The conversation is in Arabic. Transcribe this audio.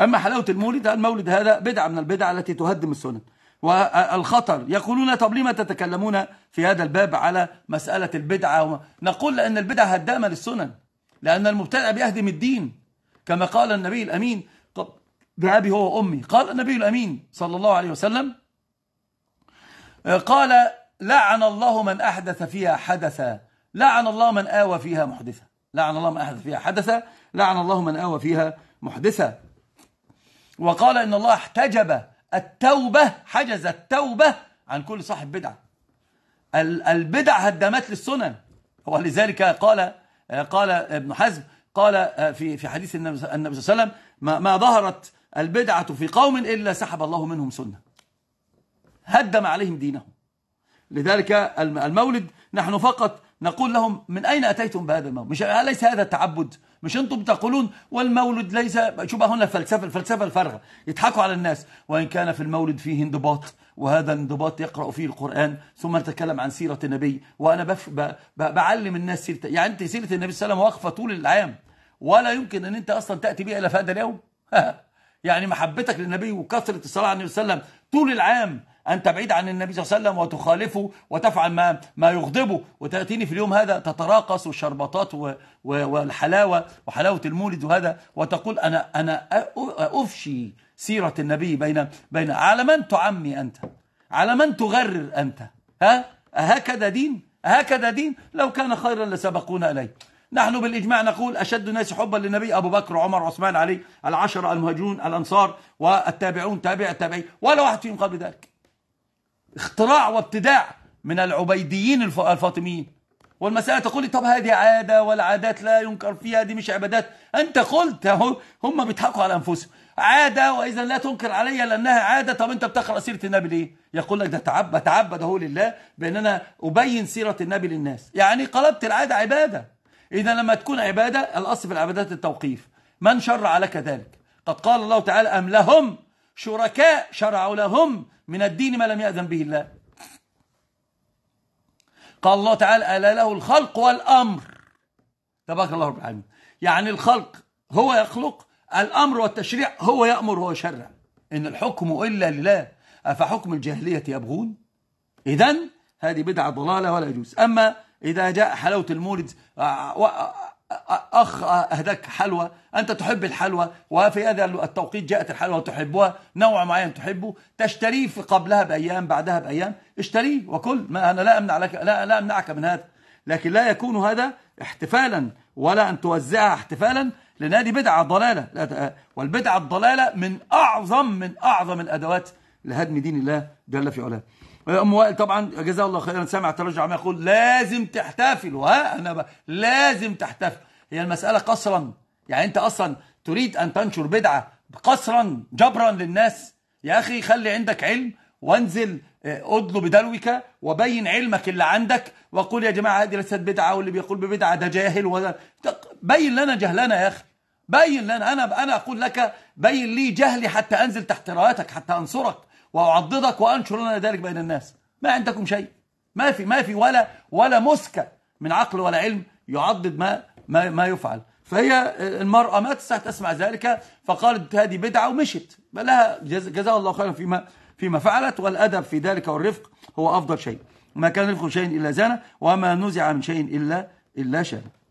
أما حلاوة المولد المولد هذا بدعة من البدع التي تهدم السنن والخطر يقولون طب لما تتكلمون في هذا الباب على مسألة البدعة نقول لأن البدعة هدامة للسنن لأن المبتدع بيهدم الدين كما قال النبي الأمين بأبي هو أمي قال النبي الأمين صلى الله عليه وسلم قال لعن الله من أحدث فيها حدثا لعن الله من آوى فيها محدثا لعن الله من أحدث فيها حدثا لعن الله من آوى فيها محدثا وقال إن الله احتجب التوبة حجز التوبة عن كل صاحب بدعة البدع هدمت للسنن ولذلك قال قال ابن حزم قال في في حديث النبي صلى الله عليه وسلم ما ظهرت البدعة في قوم إلا سحب الله منهم سنة هدم عليهم دينهم لذلك المولد نحن فقط نقول لهم من أين أتيتم بهذا المولد مش أليس آه، هذا تعبد مش أنتم تقولون والمولد ليس شوف هنا الفلسفة الفلسفة الفارغة يضحكوا على الناس وإن كان في المولد فيه انضباط وهذا الانضباط يقرأ فيه القرآن ثم نتكلم عن سيرة النبي وأنا بف... ب... ب... بعلم الناس سيرة يعني أنت سيرة النبي صلى الله عليه وسلم واقفة طول العام ولا يمكن أن أنت أصلا تأتي بها إلى هذا اليوم يعني محبتك للنبي وكثرة الصلاة على النبي صلى الله عليه وسلم طول العام أنت بعيد عن النبي صلى الله عليه وسلم وتخالفه وتفعل ما, ما يغضبه وتأتيني في اليوم هذا تتراقص والشربطات والحلاوة وحلاوة المولد وهذا وتقول أنا, أنا أفشي سيرة النبي بين, بين على من تعمي أنت على من تغرر أنت ها أهكذا دين أهكذا دين لو كان خيرا لسبقونا إليه نحن بالإجماع نقول أشد الناس حبا للنبي أبو بكر عمر عثمان علي العشرة المهاجرون الأنصار والتابعون تابع التابعين ولا واحد فيهم قبل ذلك اختراع وابتداع من العبيديين الفاطميين والمسألة تقول لي طب هذه عادة والعادات لا ينكر فيها دي مش عبادات أنت قلت هم بيضحكوا على أنفسهم عادة وإذا لا تنكر علي لأنها عادة طب أنت بتقرأ سيرة النبي ليه يقول لك ده تعبد تعبد هو لله بأن أنا أبين سيرة النبي للناس يعني قلبت العادة عبادة إذا لما تكون عبادة الأصل في العبادات التوقيف من شرع لك ذلك قد قال الله تعالى أم لهم شركاء شرعوا لهم من الدين ما لم يأذن به الله قال الله تعالى ألا له الخلق والأمر تبارك الله رب العالمين يعني الخلق هو يخلق الأمر والتشريع هو يأمر هو يشرع إن الحكم إلا لله أفحكم الجاهلية يبغون إذن هذه بدعة ضلالة ولا يجوز أما إذا جاء حلاوة المولد آه، آه، آه، أخ أهداك حلوى أنت تحب الحلوى وفي هذا التوقيت جاءت الحلوى تحبها نوع معين تحبه تشتريه قبلها بأيام بعدها بأيام اشتريه وكل ما أنا لا أمنع لك لا, لا أمنعك من هذا لكن لا يكون هذا احتفالا ولا أن توزعها احتفالا لأن هذه بدعة ضلالة والبدعة الضلالة من أعظم من أعظم الأدوات لهدم دين الله جل في علاه ام وائل طبعا جزاه الله خيرا سامع تراجع ما يقول لازم تحتفل ها انا بقى لازم تحتفل هي المساله قصرا يعني انت اصلا تريد ان تنشر بدعه قصرا جبرا للناس يا اخي خلي عندك علم وانزل ادلو آه، بدلوك وبين علمك اللي عندك وقول يا جماعه هذه ليست بدعه واللي بيقول ببدعه ده جاهل وده بين لنا جهلنا يا اخي بين لنا انا انا اقول لك بين لي جهلي حتى انزل تحت رايتك حتى انصرك واعضدك وانشر لنا ذلك بين الناس ما عندكم شيء ما في ما في ولا ولا مسكه من عقل ولا علم يعضد ما ما, ما يفعل فهي المرأة ما تستطيع تسمع ذلك فقالت هذه بدعة ومشت لها جزاها الله خيرا فيما فيما فعلت والأدب في ذلك والرفق هو أفضل شيء ما كان رفق شيء إلا زانه وما نزع من شيء إلا إلا شانه